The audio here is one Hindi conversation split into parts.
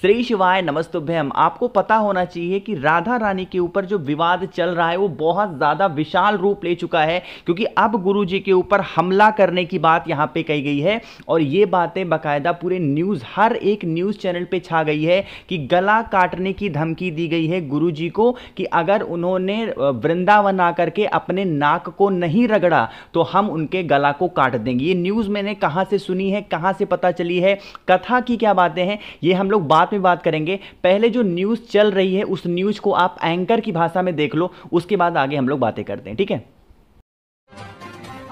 श्री शिवाय नमस्तुभ्यम आपको पता होना चाहिए कि राधा रानी के ऊपर जो विवाद चल रहा है वो बहुत ज़्यादा विशाल रूप ले चुका है क्योंकि अब गुरु जी के ऊपर हमला करने की बात यहाँ पे कही गई है और ये बातें बाकायदा पूरे न्यूज़ हर एक न्यूज़ चैनल पे छा गई है कि गला काटने की धमकी दी गई है गुरु जी को कि अगर उन्होंने वृंदावन आ करके अपने नाक को नहीं रगड़ा तो हम उनके गला को काट देंगे ये न्यूज़ मैंने कहाँ से सुनी है कहाँ से पता चली है कथा की क्या बातें हैं ये हम लोग बात साथ में बात करेंगे पहले जो न्यूज़ चल रही है उस न्यूज़ को आप एंकर की भाषा में देख लो उसके बाद आगे हम लोग बातें करते हैं ठीक है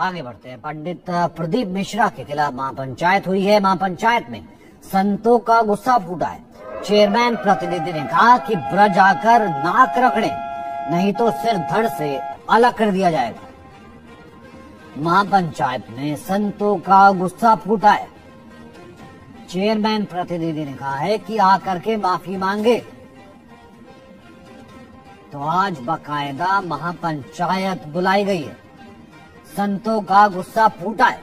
आगे बढ़ते हैं पंडित प्रदीप मिश्रा के खिलाफ महापंचायत हुई है महापंचायत में संतों का गुस्सा फूटा है चेयरमैन प्रतिनिधि ने कहा कि ब्रज आकर नाक रखने नहीं तो सिर धड़ से अलग कर दिया जाएगा महापंचायत में संतों का गुस्सा फूटा है चेयरमैन प्रतिनिधि ने कहा है कि आकर के माफी मांगे तो आज बकायदा महापंचायत बुलाई गई है संतों का गुस्सा फूटा है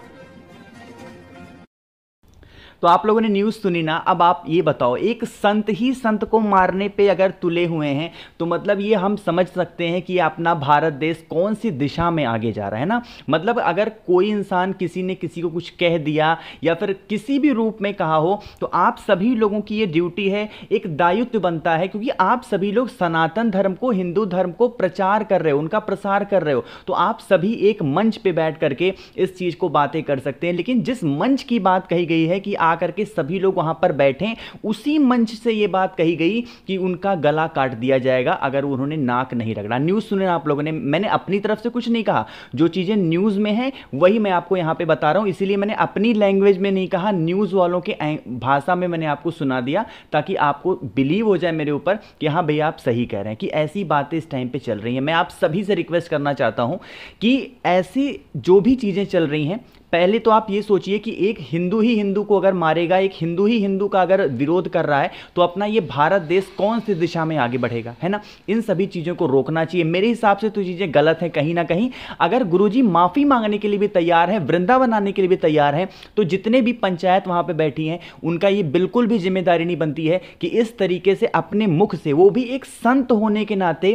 तो आप लोगों ने न्यूज़ सुनी ना अब आप ये बताओ एक संत ही संत को मारने पे अगर तुले हुए हैं तो मतलब ये हम समझ सकते हैं कि अपना भारत देश कौन सी दिशा में आगे जा रहा है ना मतलब अगर कोई इंसान किसी ने किसी को कुछ कह दिया या फिर किसी भी रूप में कहा हो तो आप सभी लोगों की ये ड्यूटी है एक दायित्व बनता है क्योंकि आप सभी लोग सनातन धर्म को हिंदू धर्म को प्रचार कर रहे हो उनका प्रसार कर रहे हो तो आप सभी एक मंच पे बैठ करके इस चीज़ को बातें कर सकते हैं लेकिन जिस मंच की बात कही गई है कि आप आकर के सभी लोग वहां पर बैठे उसी मंच से यह बात कही गई कि उनका गला काट दिया जाएगा अगर उन्होंने नाक नहीं रगड़ा न्यूज़ सुने आप लोगों ने मैंने अपनी तरफ से कुछ नहीं कहा जो चीज़ें न्यूज़ में है वही मैं आपको यहां पर बता रहा हूं इसीलिए मैंने अपनी लैंग्वेज में नहीं कहा न्यूज़ वालों के भाषा में मैंने आपको सुना दिया ताकि आपको बिलीव हो जाए मेरे ऊपर कि हाँ भैया आप सही कह रहे हैं कि ऐसी बातें इस टाइम पर चल रही हैं मैं आप सभी से रिक्वेस्ट करना चाहता हूं कि ऐसी जो भी चीज़ें चल रही हैं पहले तो आप ये सोचिए कि एक हिंदू ही हिंदू को अगर मारेगा एक हिंदू ही हिंदू का अगर विरोध कर रहा है तो अपना ये भारत देश कौन सी दिशा में आगे बढ़ेगा है ना इन सभी चीज़ों को रोकना चाहिए मेरे हिसाब से तो चीज़ें गलत हैं कहीं ना कहीं अगर गुरु माफ़ी मांगने के लिए भी तैयार हैं वृंदावन आने के लिए भी तैयार हैं तो जितने भी पंचायत वहाँ पर बैठी हैं उनका ये बिल्कुल भी जिम्मेदारी नहीं बनती है कि इस तरीके से अपने मुख से वो भी एक संत होने के नाते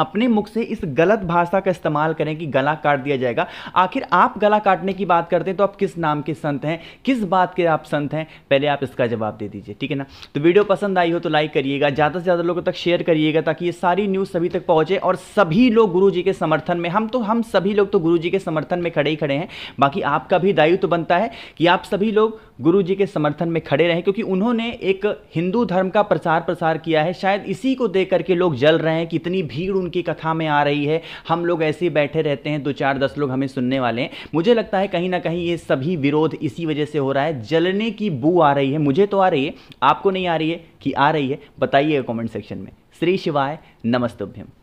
अपने मुख से इस गलत भाषा का इस्तेमाल करें कि गला काट दिया जाएगा आखिर आप गला काटने की बात करते हैं तो आप किस नाम के संत हैं किस बात के आप संत हैं पहले आप इसका जवाब दे दीजिए ठीक है ना तो वीडियो पसंद आई हो तो लाइक करिएगा ज़्यादा से ज़्यादा लोगों तक शेयर करिएगा ताकि ये सारी न्यूज़ सभी तक पहुँचे और सभी लोग गुरु के समर्थन में हम तो हम सभी लोग तो गुरु के समर्थन में खड़े ही खड़े हैं बाकी आपका भी दायित्व तो बनता है कि आप सभी लोग गुरु के समर्थन में खड़े रहें क्योंकि उन्होंने एक हिंदू धर्म का प्रचार प्रसार किया है शायद इसी को देख करके लोग जल रहे हैं कि इतनी भीड़ उनकी कथा में आ रही है हम लोग ऐसे बैठे रहते हैं दो चार दस लोग हमें सुनने वाले हैं मुझे लगता है कहीं ना कहीं ये सभी विरोध इसी वजह से हो रहा है जलने की बू आ रही है मुझे तो आ रही है आपको नहीं आ रही है कि आ रही है बताइए कॉमेंट सेक्शन में श्री शिवाय नमस्तभ्यम